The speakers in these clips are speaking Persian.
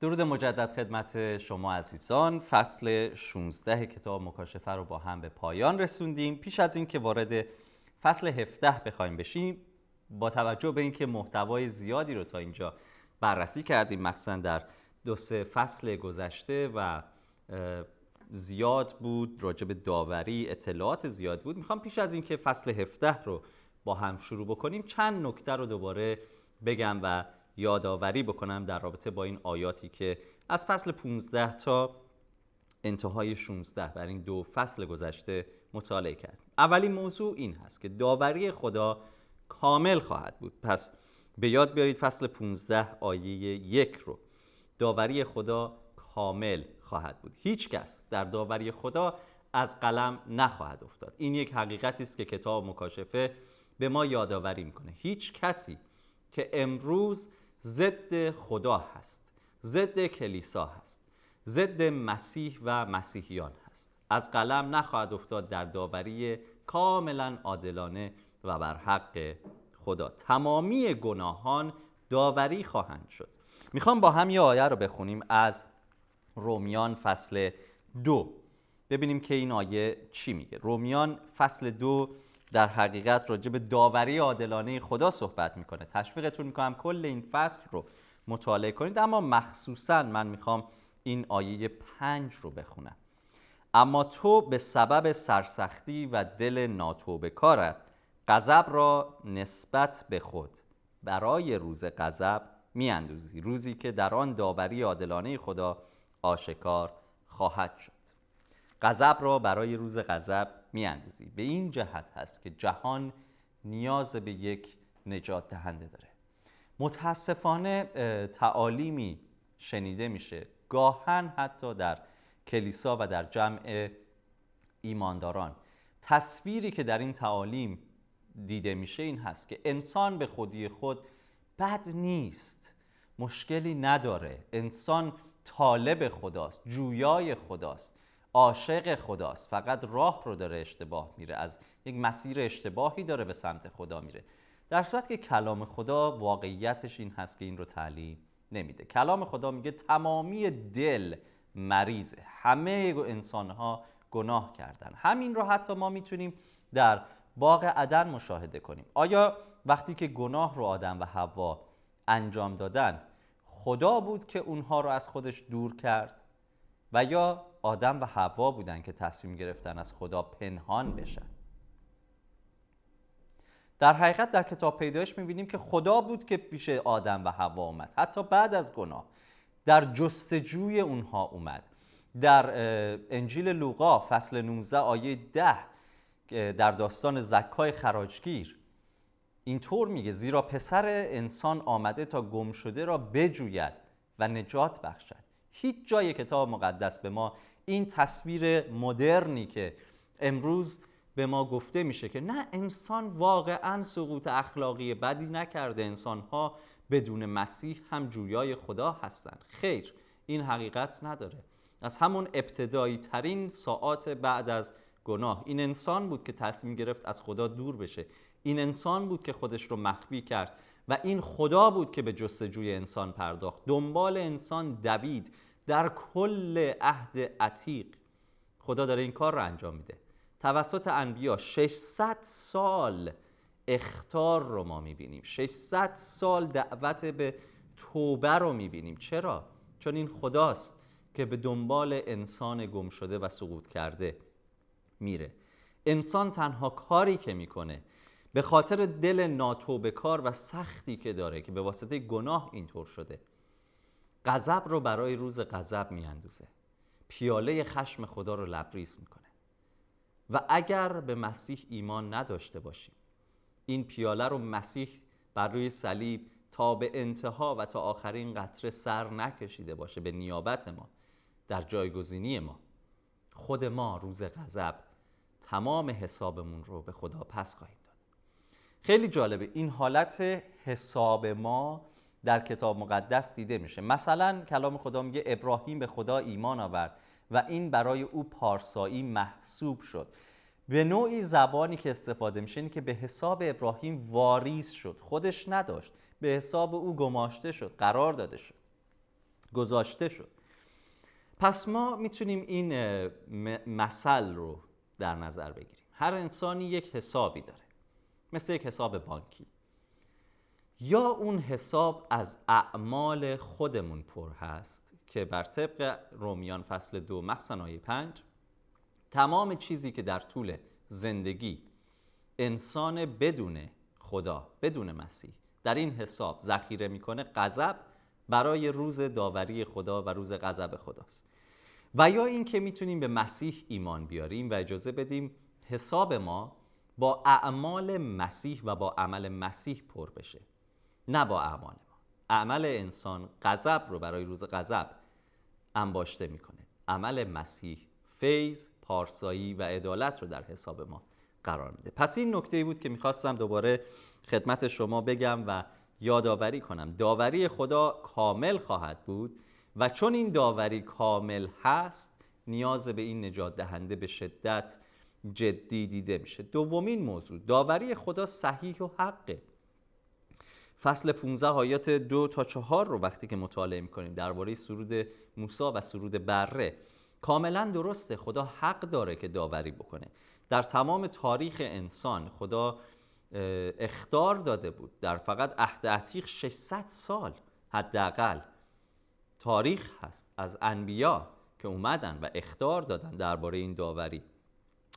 درود مجدد خدمت شما عزیزان فصل 16 کتاب مکاشفه رو با هم به پایان رسوندیم پیش از اینکه وارد فصل 17 بخوایم بشیم با توجه به اینکه محتوای زیادی رو تا اینجا بررسی کردیم مخصوصا در دو سه فصل گذشته و زیاد بود راجب داوری اطلاعات زیاد بود میخوام پیش از اینکه فصل 17 رو با هم شروع بکنیم چند نکته رو دوباره بگم و یادآوری بکنم در رابطه با این آیاتی که از فصل 15 تا انتهای 16 بر این دو فصل گذشته مطالعه کرد اولین موضوع این هست که داوری خدا کامل خواهد بود پس به یاد بیارید فصل 15 آیه یک رو داوری خدا کامل خواهد بود هیچ کس در داوری خدا از قلم نخواهد افتاد این یک حقیقتی است که کتاب مکاشفه به ما یادآوری میکنه هیچ کسی که امروز ضد خدا هست ضد کلیسا هست ضد مسیح و مسیحیان هست از قلم نخواهد افتاد در داوری کاملا عادلانه و بر حق خدا تمامی گناهان داوری خواهند شد میخوام با هم یه آیه رو بخونیم از رومیان فصل دو ببینیم که این آیه چی میگه رومیان فصل دو در حقیقت راجع به داوری عادلانه خدا صحبت میکنه تشویقتون میکنم کل این فصل رو مطالعه کنید اما مخصوصا من میخوام این آیه پنج رو بخونم اما تو به سبب سرسختی و دل ناتوبه کارت غضب را نسبت به خود برای روز غضب میاندوزی روزی که در آن داوری عادلانه خدا آشکار خواهد شد غضب را برای روز غضب میاندازی به این جهت هست که جهان نیاز به یک نجات دهنده داره متاسفانه تعالیمی شنیده میشه گاهن حتی در کلیسا و در جمع ایمانداران تصویری که در این تعالیم دیده میشه این هست که انسان به خودی خود بد نیست مشکلی نداره انسان طالب خداست جویای خداست عاشق خداست فقط راه رو داره اشتباه میره از یک مسیر اشتباهی داره به سمت خدا میره در صورت که کلام خدا واقعیتش این هست که این رو تعلیم نمیده کلام خدا میگه تمامی دل مریضه همه انسان ها گناه کردن همین رو حتی ما میتونیم در باغ عدن مشاهده کنیم آیا وقتی که گناه رو آدم و حوا انجام دادن خدا بود که اونها رو از خودش دور کرد و یا آدم و هوا بودن که تصمیم گرفتن از خدا پنهان بشن در حقیقت در کتاب پیدایش میبینیم که خدا بود که پیش آدم و هوا اومد حتی بعد از گناه در جستجوی اونها اومد در انجیل لوقا فصل 19 آیه 10 در داستان زکای خراجگیر اینطور میگه زیرا پسر انسان آمده تا گم شده را بجوید و نجات بخشد هیچ جای کتاب مقدس به ما این تصویر مدرنی که امروز به ما گفته میشه که نه انسان واقعا سقوط اخلاقی بدی نکرده انسان ها بدون مسیح هم جویای خدا هستند خیر این حقیقت نداره از همون ابتدایی ترین ساعات بعد از گناه این انسان بود که تصمیم گرفت از خدا دور بشه این انسان بود که خودش رو مخفی کرد و این خدا بود که به جستجوی انسان پرداخت دنبال انسان دوید در کل عهد عتیق خدا داره این کار رو انجام میده توسط انبیا 600 سال اختار رو ما میبینیم 600 سال دعوت به توبه رو میبینیم چرا؟ چون این خداست که به دنبال انسان گم شده و سقوط کرده میره انسان تنها کاری که میکنه به خاطر دل ناتوبکار و سختی که داره که به واسطه گناه اینطور شده غضب رو برای روز غضب میاندوزه پیاله خشم خدا رو لبریز میکنه و اگر به مسیح ایمان نداشته باشیم این پیاله رو مسیح بر روی صلیب تا به انتها و تا آخرین قطره سر نکشیده باشه به نیابت ما در جایگزینی ما خود ما روز غضب تمام حسابمون رو به خدا پس خواهیم خیلی جالبه این حالت حساب ما در کتاب مقدس دیده میشه مثلا کلام خدا میگه ابراهیم به خدا ایمان آورد و این برای او پارسایی محسوب شد به نوعی زبانی که استفاده میشه اینه که به حساب ابراهیم واریز شد خودش نداشت به حساب او گماشته شد قرار داده شد گذاشته شد پس ما میتونیم این مثل رو در نظر بگیریم هر انسانی یک حسابی داره مثل یک حساب بانکی یا اون حساب از اعمال خودمون پر هست که بر طبق رومیان فصل دو مخصن آیه پنج تمام چیزی که در طول زندگی انسان بدون خدا بدون مسیح در این حساب ذخیره میکنه غضب برای روز داوری خدا و روز غضب خداست و یا اینکه میتونیم به مسیح ایمان بیاریم و اجازه بدیم حساب ما با اعمال مسیح و با عمل مسیح پر بشه نه با اعمال ما عمل انسان غضب رو برای روز غضب انباشته میکنه عمل مسیح فیض پارسایی و عدالت رو در حساب ما قرار میده پس این نکته بود که میخواستم دوباره خدمت شما بگم و یادآوری کنم داوری خدا کامل خواهد بود و چون این داوری کامل هست نیاز به این نجات دهنده به شدت جدی دیده میشه دومین موضوع داوری خدا صحیح و حقه فصل 15 آیات دو تا چهار رو وقتی که مطالعه میکنیم درباره سرود موسی و سرود بره کاملا درسته خدا حق داره که داوری بکنه در تمام تاریخ انسان خدا اختار داده بود در فقط عهد عتیق 600 سال حداقل تاریخ هست از انبیا که اومدن و اختار دادن درباره این داوری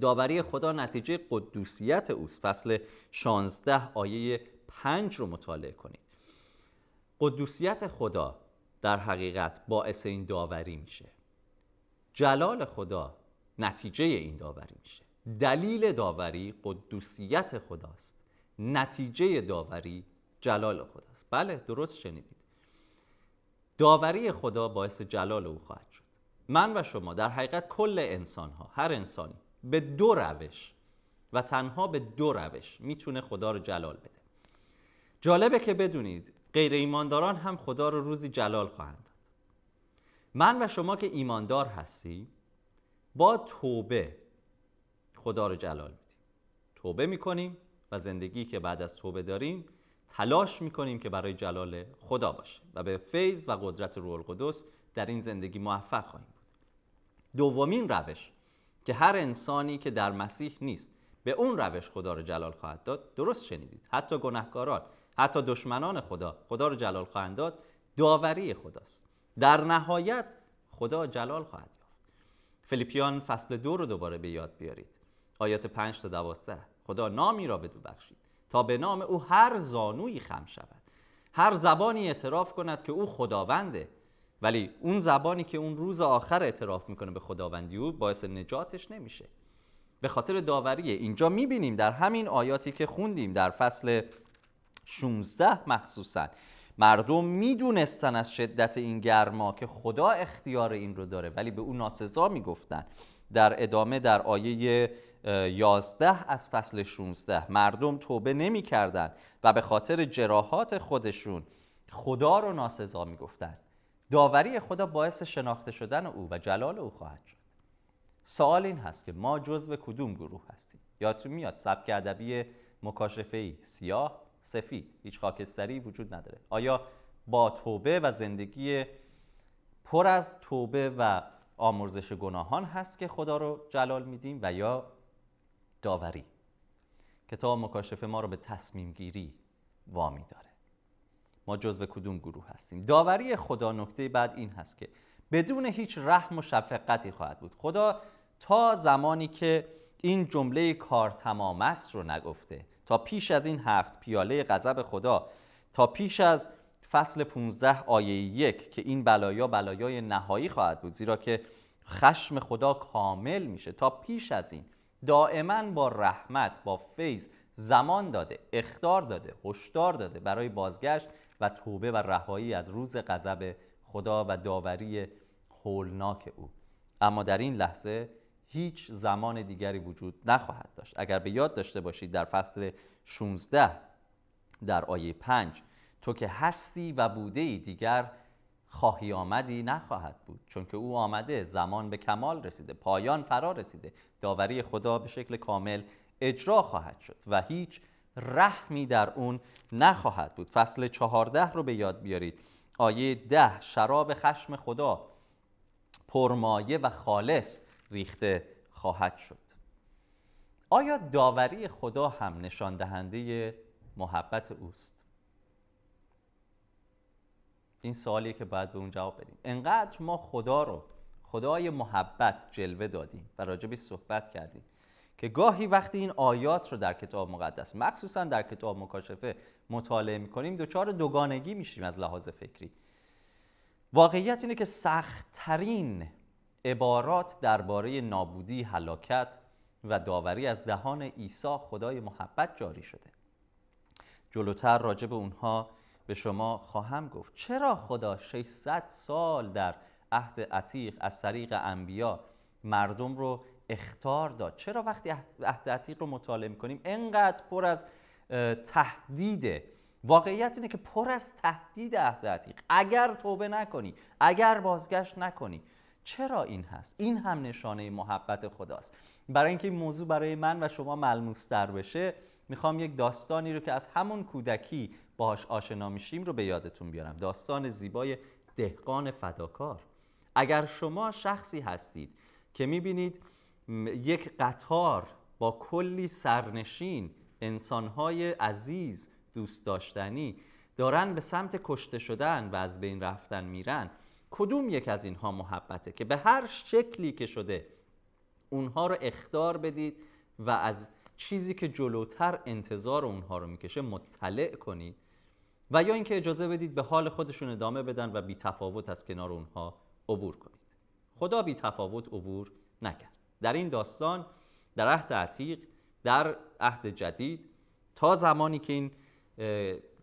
داوری خدا نتیجه قدوسیت اوست فصل 16 آیه 5 رو مطالعه کنید قدوسیت خدا در حقیقت باعث این داوری میشه جلال خدا نتیجه این داوری میشه دلیل داوری قدوسیت خداست نتیجه داوری جلال خداست بله درست شنیدید داوری خدا باعث جلال او خواهد شد من و شما در حقیقت کل انسان ها هر انسانی به دو روش و تنها به دو روش میتونه خدا رو جلال بده جالبه که بدونید غیر ایمانداران هم خدا رو روزی جلال خواهند داد من و شما که ایماندار هستی با توبه خدا رو جلال میدیم توبه میکنیم و زندگی که بعد از توبه داریم تلاش میکنیم که برای جلال خدا باشه و به فیض و قدرت روح القدس در این زندگی موفق خواهیم بود دومین روش که هر انسانی که در مسیح نیست به اون روش خدا رو جلال خواهد داد درست شنیدید حتی گناهکاران حتی دشمنان خدا خدا رو جلال خواهند داد داوری خداست در نهایت خدا جلال خواهد یافت فلیپیان فصل دو رو دوباره به یاد بیارید آیات 5 تا 12 خدا نامی را به دو بخشید تا به نام او هر زانویی خم شود هر زبانی اعتراف کند که او خداونده ولی اون زبانی که اون روز آخر اعتراف میکنه به خداوندی او باعث نجاتش نمیشه به خاطر داوریه اینجا میبینیم در همین آیاتی که خوندیم در فصل 16 مخصوصا مردم میدونستن از شدت این گرما که خدا اختیار این رو داره ولی به او ناسزا میگفتن در ادامه در آیه 11 از فصل 16 مردم توبه نمیکردند و به خاطر جراحات خودشون خدا رو ناسزا میگفتن داوری خدا باعث شناخته شدن او و جلال او خواهد شد سوال این هست که ما جزو کدوم گروه هستیم یادتون میاد سبک ادبی مکاشفه سیاه سفید هیچ خاکستری وجود نداره آیا با توبه و زندگی پر از توبه و آمرزش گناهان هست که خدا رو جلال میدیم و یا داوری کتاب مکاشفه ما رو به تصمیم گیری وامی داره ما جزو کدوم گروه هستیم داوری خدا نکته بعد این هست که بدون هیچ رحم و شفقتی خواهد بود خدا تا زمانی که این جمله کار تمام است رو نگفته تا پیش از این هفت پیاله غضب خدا تا پیش از فصل 15 آیه یک که این بلایا بلایای نهایی خواهد بود زیرا که خشم خدا کامل میشه تا پیش از این دائما با رحمت با فیض زمان داده اختار داده هشدار داده برای بازگشت و توبه و رهایی از روز غضب خدا و داوری هولناک او اما در این لحظه هیچ زمان دیگری وجود نخواهد داشت اگر به یاد داشته باشید در فصل 16 در آیه 5 تو که هستی و بوده ای دیگر خواهی آمدی نخواهد بود چون که او آمده زمان به کمال رسیده پایان فرا رسیده داوری خدا به شکل کامل اجرا خواهد شد و هیچ رحمی در اون نخواهد بود فصل چهارده رو به یاد بیارید آیه ده شراب خشم خدا پرمایه و خالص ریخته خواهد شد آیا داوری خدا هم نشان دهنده محبت اوست این سوالیه که باید به اون جواب بدیم انقدر ما خدا رو خدای محبت جلوه دادیم و راجبی صحبت کردیم که گاهی وقتی این آیات رو در کتاب مقدس مخصوصا در کتاب مکاشفه مطالعه میکنیم دوچار دوگانگی میشیم از لحاظ فکری واقعیت اینه که سختترین عبارات درباره نابودی، هلاکت و داوری از دهان عیسی خدای محبت جاری شده. جلوتر راجع به اونها به شما خواهم گفت چرا خدا 600 سال در عهد عتیق از طریق انبیا مردم رو اختار داد چرا وقتی عهد عتیق رو مطالعه میکنیم انقدر پر از تهدیده واقعیت اینه که پر از تهدید عهد عتیق اگر توبه نکنی اگر بازگشت نکنی چرا این هست این هم نشانه محبت خداست برای اینکه این موضوع برای من و شما ملموستر بشه میخوام یک داستانی رو که از همون کودکی باهاش آشنا میشیم رو به یادتون بیارم داستان زیبای دهقان فداکار اگر شما شخصی هستید که میبینید یک قطار با کلی سرنشین انسانهای عزیز دوست داشتنی دارن به سمت کشته شدن و از بین رفتن میرن کدوم یک از اینها محبته که به هر شکلی که شده اونها رو اختار بدید و از چیزی که جلوتر انتظار اونها رو میکشه مطلع کنید و یا اینکه اجازه بدید به حال خودشون ادامه بدن و بی تفاوت از کنار اونها عبور کنید خدا بی تفاوت عبور نکرد در این داستان در عهد عتیق در عهد جدید تا زمانی که این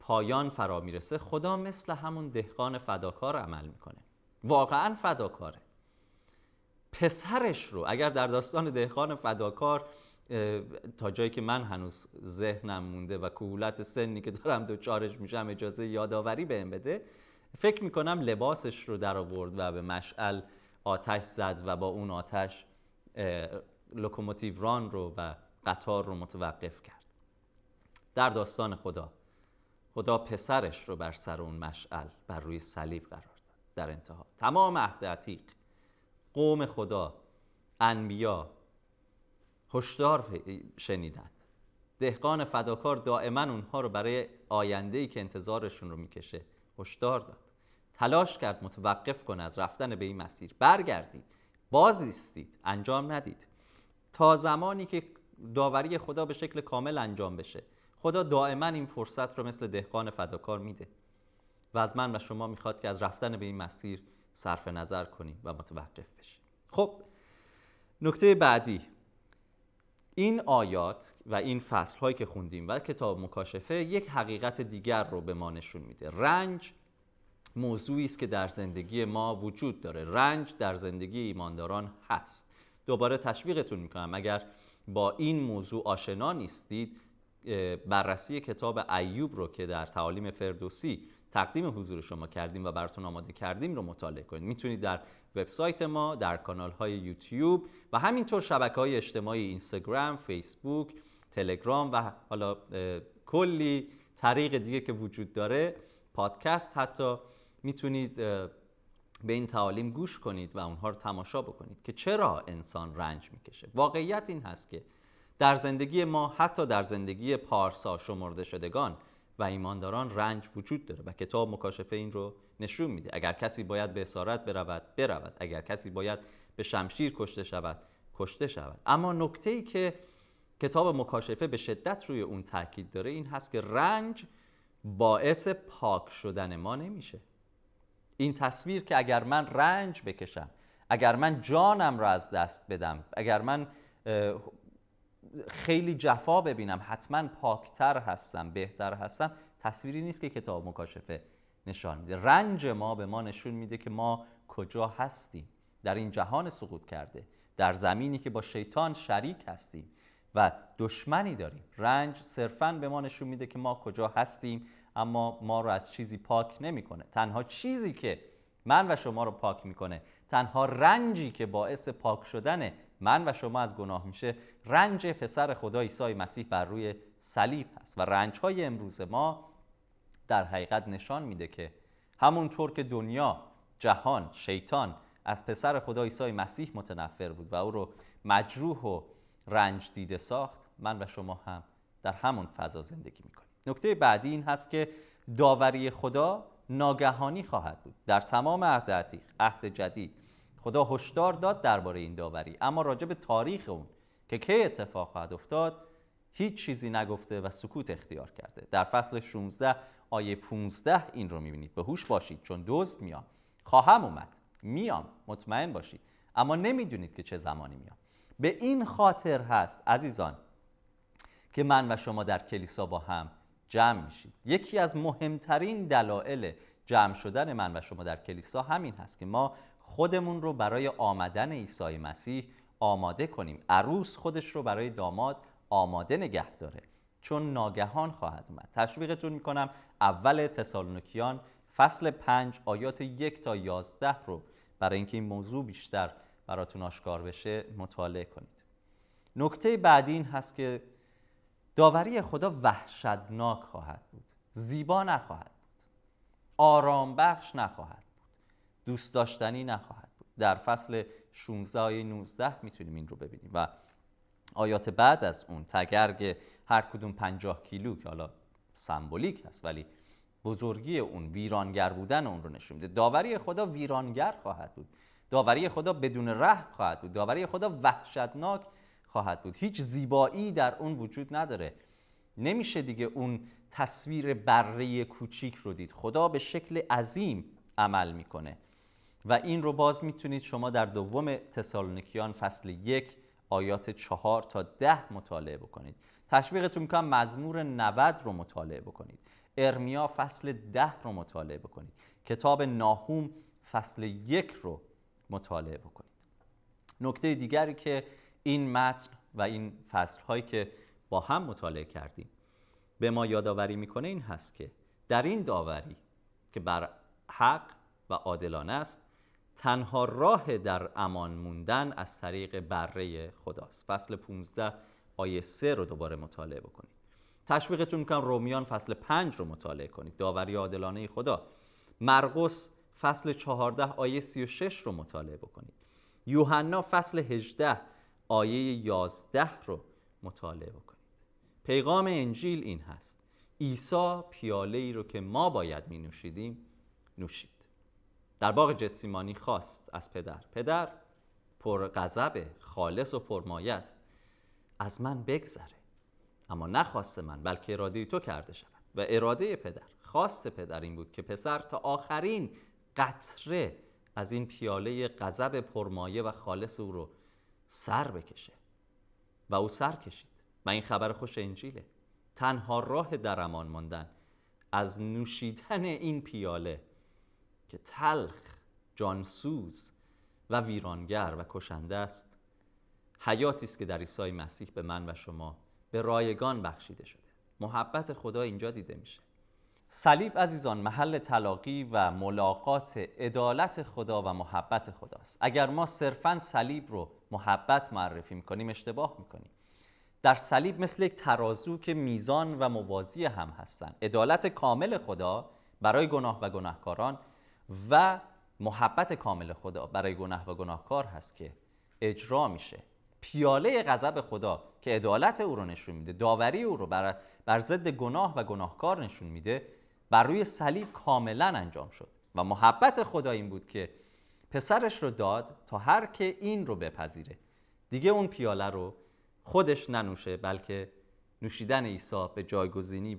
پایان فرا میرسه خدا مثل همون دهقان فداکار عمل میکنه واقعا فداکاره پسرش رو اگر در داستان دهقان فداکار تا جایی که من هنوز ذهنم مونده و کهولت سنی که دارم دوچارش میشم اجازه یادآوری بهم بده فکر میکنم لباسش رو در آورد و به مشعل آتش زد و با اون آتش لوکوموتیو ران رو و قطار رو متوقف کرد در داستان خدا خدا پسرش رو بر سر اون مشعل بر روی صلیب قرار داد در انتها تمام عهد عتیق قوم خدا انبیا هشدار شنیدند دهقان فداکار دائما اونها رو برای آینده که انتظارشون رو میکشه هشدار داد تلاش کرد متوقف کنه از رفتن به این مسیر برگردید بازیستید انجام ندید تا زمانی که داوری خدا به شکل کامل انجام بشه خدا دائما این فرصت رو مثل دهقان فداکار میده و از من و شما میخواد که از رفتن به این مسیر صرف نظر کنیم و متوقف بشیم خب نکته بعدی این آیات و این فصل هایی که خوندیم و کتاب مکاشفه یک حقیقت دیگر رو به ما نشون میده رنج موضوعی است که در زندگی ما وجود داره رنج در زندگی ایمانداران هست دوباره تشویقتون میکنم اگر با این موضوع آشنا نیستید بررسی کتاب ایوب رو که در تعالیم فردوسی تقدیم حضور شما کردیم و براتون آماده کردیم رو مطالعه کنید میتونید در وبسایت ما در کانال های یوتیوب و همینطور شبکه های اجتماعی اینستاگرام فیسبوک تلگرام و حالا کلی طریق دیگه که وجود داره پادکست حتی میتونید به این تعالیم گوش کنید و اونها رو تماشا بکنید که چرا انسان رنج میکشه واقعیت این هست که در زندگی ما حتی در زندگی پارسا شمرده شدگان و ایمانداران رنج وجود داره و کتاب مکاشفه این رو نشون میده اگر کسی باید به اسارت برود برود اگر کسی باید به شمشیر کشته شود کشته شود اما نکته ای که کتاب مکاشفه به شدت روی اون تاکید داره این هست که رنج باعث پاک شدن ما نمیشه این تصویر که اگر من رنج بکشم اگر من جانم را از دست بدم اگر من خیلی جفا ببینم حتما پاکتر هستم بهتر هستم تصویری نیست که کتاب مکاشفه نشان میده رنج ما به ما نشون میده که ما کجا هستیم در این جهان سقوط کرده در زمینی که با شیطان شریک هستیم و دشمنی داریم رنج صرفا به ما نشون میده که ما کجا هستیم اما ما رو از چیزی پاک نمیکنه تنها چیزی که من و شما رو پاک میکنه تنها رنجی که باعث پاک شدن من و شما از گناه میشه رنج پسر خدا عیسی مسیح بر روی صلیب هست و رنج های امروز ما در حقیقت نشان میده که همونطور که دنیا جهان شیطان از پسر خدا عیسی مسیح متنفر بود و او رو مجروح و رنج دیده ساخت من و شما هم در همون فضا زندگی میکنیم نکته بعدی این هست که داوری خدا ناگهانی خواهد بود در تمام عهد عتیق عهد جدید خدا هشدار داد درباره این داوری اما راجع به تاریخ اون که کی اتفاق خواهد افتاد هیچ چیزی نگفته و سکوت اختیار کرده در فصل 16 آیه 15 این رو میبینید به هوش باشید چون دزد میام خواهم اومد میام مطمئن باشید اما نمیدونید که چه زمانی میام به این خاطر هست عزیزان که من و شما در کلیسا با هم جمع میشید یکی از مهمترین دلایل جمع شدن من و شما در کلیسا همین هست که ما خودمون رو برای آمدن عیسی مسیح آماده کنیم عروس خودش رو برای داماد آماده نگه داره چون ناگهان خواهد اومد تشویقتون میکنم اول تسالونیکیان فصل 5 آیات یک تا 11 رو برای اینکه این موضوع بیشتر براتون آشکار بشه مطالعه کنید نکته بعدی این هست که داوری خدا وحشتناک خواهد بود زیبا نخواهد بود آرام بخش نخواهد بود دوست داشتنی نخواهد بود در فصل 16 19 میتونیم این رو ببینیم و آیات بعد از اون تگرگ هر کدوم 50 کیلو که حالا سمبولیک هست ولی بزرگی اون ویرانگر بودن اون رو نشون میده داوری خدا ویرانگر خواهد بود داوری خدا بدون رحم خواهد بود داوری خدا وحشتناک خواهد بود هیچ زیبایی در اون وجود نداره نمیشه دیگه اون تصویر بره کوچیک رو دید خدا به شکل عظیم عمل میکنه و این رو باز میتونید شما در دوم تسالونیکیان فصل یک آیات چهار تا ده مطالعه بکنید تشویقتون میکنم مزمور 90 رو مطالعه بکنید ارمیا فصل ده رو مطالعه بکنید کتاب ناهوم فصل یک رو مطالعه بکنید نکته دیگری که این متن و این فصل هایی که با هم مطالعه کردیم به ما یادآوری میکنه این هست که در این داوری که بر حق و عادلانه است تنها راه در امان موندن از طریق بره خداست فصل 15 آیه 3 رو دوباره مطالعه بکنید تشویقتون میکنم رومیان فصل 5 رو مطالعه کنید داوری عادلانه خدا مرقس فصل 14 آیه 36 رو مطالعه بکنید یوحنا فصل 18 آیه 11 رو مطالعه بکنید پیغام انجیل این هست عیسی پیاله ای رو که ما باید می نوشیدیم نوشید در باغ جتسیمانی خواست از پدر پدر پر غضب خالص و پرمایه است از من بگذره اما نخواست من بلکه اراده تو کرده شود و اراده پدر خواست پدر این بود که پسر تا آخرین قطره از این پیاله غضب پرمایه و خالص او رو سر بکشه و او سر کشید و این خبر خوش انجیله تنها راه در امان ماندن از نوشیدن این پیاله که تلخ جانسوز و ویرانگر و کشنده است حیاتی است که در عیسی مسیح به من و شما به رایگان بخشیده شده محبت خدا اینجا دیده میشه صلیب عزیزان محل تلاقی و ملاقات عدالت خدا و محبت خداست اگر ما صرفا صلیب رو محبت معرفی میکنیم اشتباه میکنیم در صلیب مثل یک ترازو که میزان و موازی هم هستن عدالت کامل خدا برای گناه و گناهکاران و محبت کامل خدا برای گناه و گناهکار هست که اجرا میشه پیاله غضب خدا که عدالت او رو نشون میده داوری او رو بر بر ضد گناه و گناهکار نشون میده بر روی صلیب کاملا انجام شد و محبت خدا این بود که پسرش رو داد تا هر که این رو بپذیره دیگه اون پیاله رو خودش ننوشه بلکه نوشیدن عیسی به جایگزینی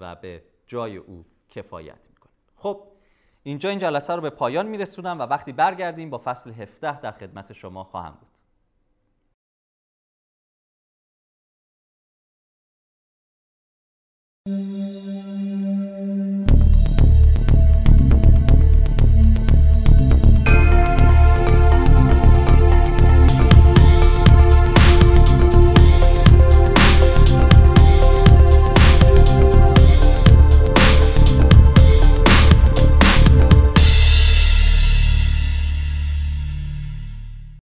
و به جای او کفایت میکنه خب اینجا این جلسه رو به پایان میرسونم و وقتی برگردیم با فصل 17 در خدمت شما خواهم بود